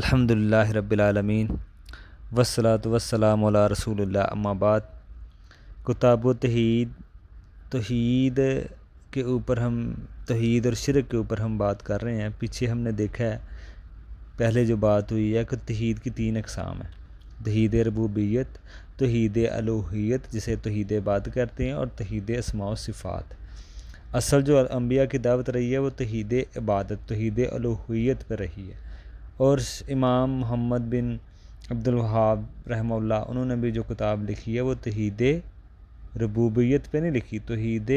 अलहमदिल्ला रबालमीन वसलात वसलाम रसूल अम्माबाद किताब तहीद तोहीद के ऊपर हम तोहीद और शिरक के ऊपर हम बात कर रहे हैं पीछे हमने देखा है पहले जो बात हुई है कि तहीद की तीन अकसाम है तहीद रबूबियत तोहीद अलोहियत जिसे तोहीद बात करते हैं और तहीद असमा सिफ़ात असल जो अम्बिया की दावत रही है वो तहीद इबादत तहीद अलोहियत पर रही है और इमाम मोहम्मद बिन अब्दुलहाब रहमल्ला उन्होंने भी जो किताब लिखी है वो तहीद रबूबियत पे नहीं लिखी तोहद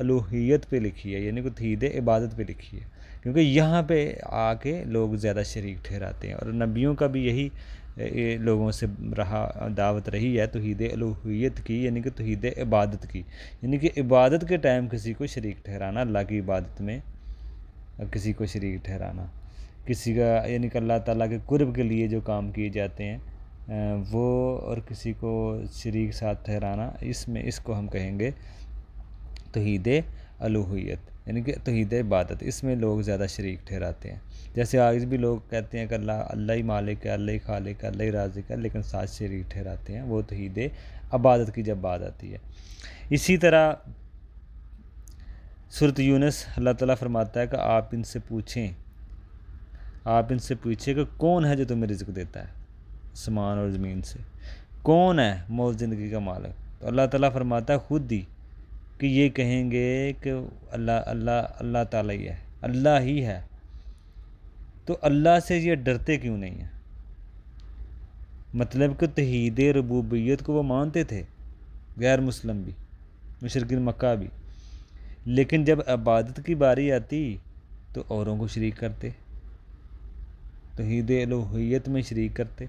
अलूहियत पे लिखी है यानी कि तहीद इबादत पे लिखी है क्योंकि यहाँ पे आके लोग ज़्यादा शरीक ठहराते हैं और नबियों का भी यही लोगों से रहा दावत रही है तोहद अलूहियत की यानी कि तोहद इबादत की यानी कि इबादत के टाइम किसी को शरीक ठहराना अल्लाह की इबादत में किसी को शरीक ठहराना किसी का यानी कि अल्लाह ताला के कुर्ब के लिए जो काम किए जाते हैं वो और किसी को शरीक साथ ठहराना इसमें इसको हम कहेंगे तोहद अलूहियत यानी कि तोहद इबादत इसमें लोग ज़्यादा शरीक ठहराते हैं जैसे आज भी लोग कहते हैं कि अल्लाह अल्लाह ही मालिक है अल्लाह ही खालिक है अल्लाह ही राजिक है लेकिन साथ शरीक ठहराते हैं वो तोहद इबादत की जब बात आती है इसी तरह सूरत यूनस अल्लाह ताला फरमाता है कि आप इनसे पूछें आप इनसे कि कौन है जो तुम्हें रिज्क देता है समान और ज़मीन से कौन है मौत ज़िंदगी का मालिक तो अल्लाह ताला फरमाता है खुद ही कि ये कहेंगे कि अल्लाह अल्लाह अल्लाह ताला ही है अल्लाह ही है तो अल्लाह से ये डरते क्यों नहीं हैं मतलब कि तहीद रबूबियत को वो मानते थे गैर मुस्लिम भी मशरकिन मक्का भी लेकिन जब इबादत की बारी आती तो औरों को शरीक करते तो हीद लोहियत में शरीक करते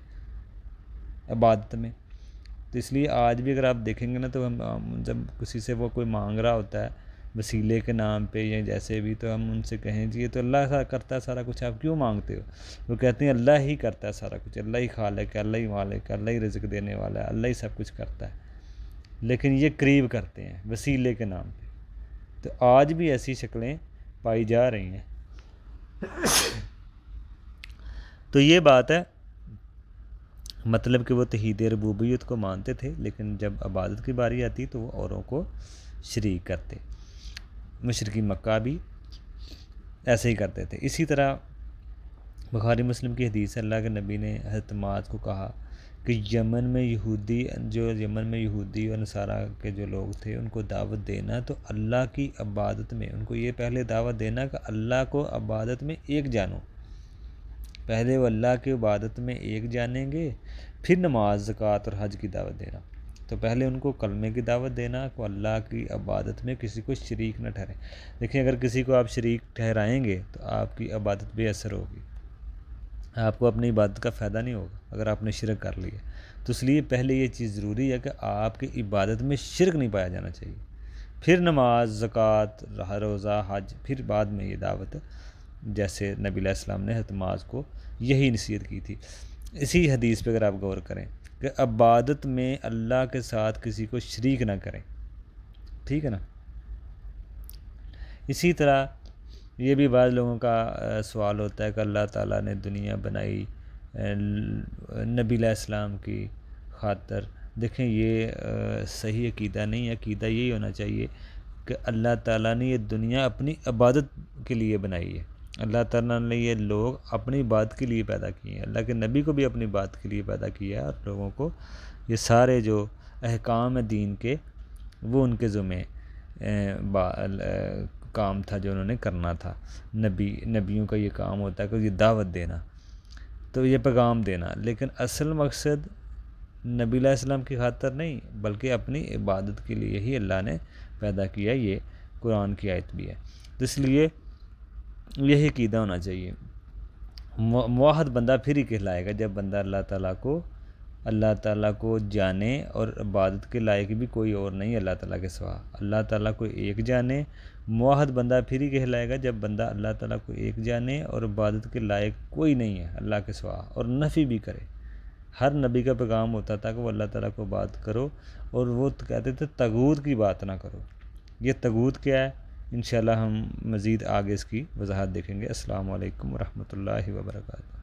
इबादत में तो इसलिए आज भी अगर आप देखेंगे ना तो हम जब किसी से वो कोई मांग रहा होता है वसीले के नाम पे या जैसे भी तो हम उनसे कहें जी तो अल्लाह सा करता है सारा कुछ आप क्यों मांगते हो वो कहते हैं अल्लाह ही करता है सारा कुछ अल्लाह ही खालक है अल्लाह ही मालिक है अल्लाह ही रिजक देने वाला है अल्लाह ही सब कुछ करता है लेकिन ये करीब करते हैं वसीले के नाम पे तो आज भी ऐसी शक्लें पाई जा रही हैं तो ये बात है मतलब कि वो तहीद रबूबियत को मानते थे लेकिन जब आबादत की बारी आती तो वो औरों को शरीक करते मशरक़ी मक्का भी ऐसे ही करते थे इसी तरह बुखारी मुस्लिम की हदीस अल्लाह के नबी ने हतमात को कहा कि यमन में यहूदी जो यमन में यहूदी और नसारा के जो लोग थे उनको दावत देना तो अल्लाह की अबादत में उनको ये पहले दावत देना कि अल्लाह को अबादत में एक जानो पहले वो अल्लाह की इबादत में एक जानेंगे फिर नमाज ज़क़़त और हज की दावत देना तो पहले उनको कलमे की दावत देना को अल्लाह की इबादत में किसी को शरीक न ठहरें देखिए अगर किसी को आप शरीक ठहराएंगे तो आपकी इबादत बेअसर होगी आपको अपनी इबादत का फ़ायदा नहीं होगा अगर आपने शिरक कर लिया तो इसलिए पहले ये चीज़ ज़रूरी है कि आपकी इबादत में शिरक नहीं पाया जाना चाहिए फिर नमाज ज़क़़त रोज़ा हज फिर बाद में ये दावत जैसे नबी सलाम ने हतमाज को यही नसीहत की थी इसी हदीस पर अगर आप गौर करें कि अबादत में अल्लाह के साथ किसी को शरीक ना करें ठीक है ना इसी तरह ये भी बाद लोगों का सवाल होता है कि अल्लाह ताला ने दुनिया बनाई नबी इस्लाम की खातर देखें ये सही अकीदा नहीं है अकीदा यही होना चाहिए कि अल्लाह ताला ने ये दुनिया अपनी इबादत के लिए बनाई है अल्लाह तला ने ये लोग अपनी बात के लिए पैदा किए हैं अल्लाह के नबी को भी अपनी बात के लिए पैदा किया है और लोगों को ये सारे जो अहकाम है दीन के वो उनके ज़ुमे काम था जो उन्होंने करना था नबी नबियों का ये काम होता है कि ये दावत देना तो ये पैगाम देना लेकिन असल मकसद नबीम की खातर नहीं बल्कि अपनी इबादत के लिए ही अल्लाह ने पैदा किया ये कुरान की आयत भी है तो इसलिए यही कीदा होना चाहिए मुहद बंदा फिर ही कहलाएगा जब बंदा अल्लाह ताला को अल्लाह ताला को जाने और इबादत के लायक भी कोई और नहीं अल्लाह ताला के सिवा अल्लाह ताला को एक जाने मुहद बंदा फिर ही कहलाएगा जब बंदा अल्लाह ताला को एक जाने और इबादत के लायक कोई नहीं है अल्लाह के सिवा और नफ़ी भी करे हर नबी का पैगाम होता था कि वो अल्लाह ताला को बात करो और वो कहते थे तगूत की बात ना करो ये तगूत क्या है इन हम मज़ीद आगे इसकी वजाहत देखेंगे अल्लाम वरहमल वर्का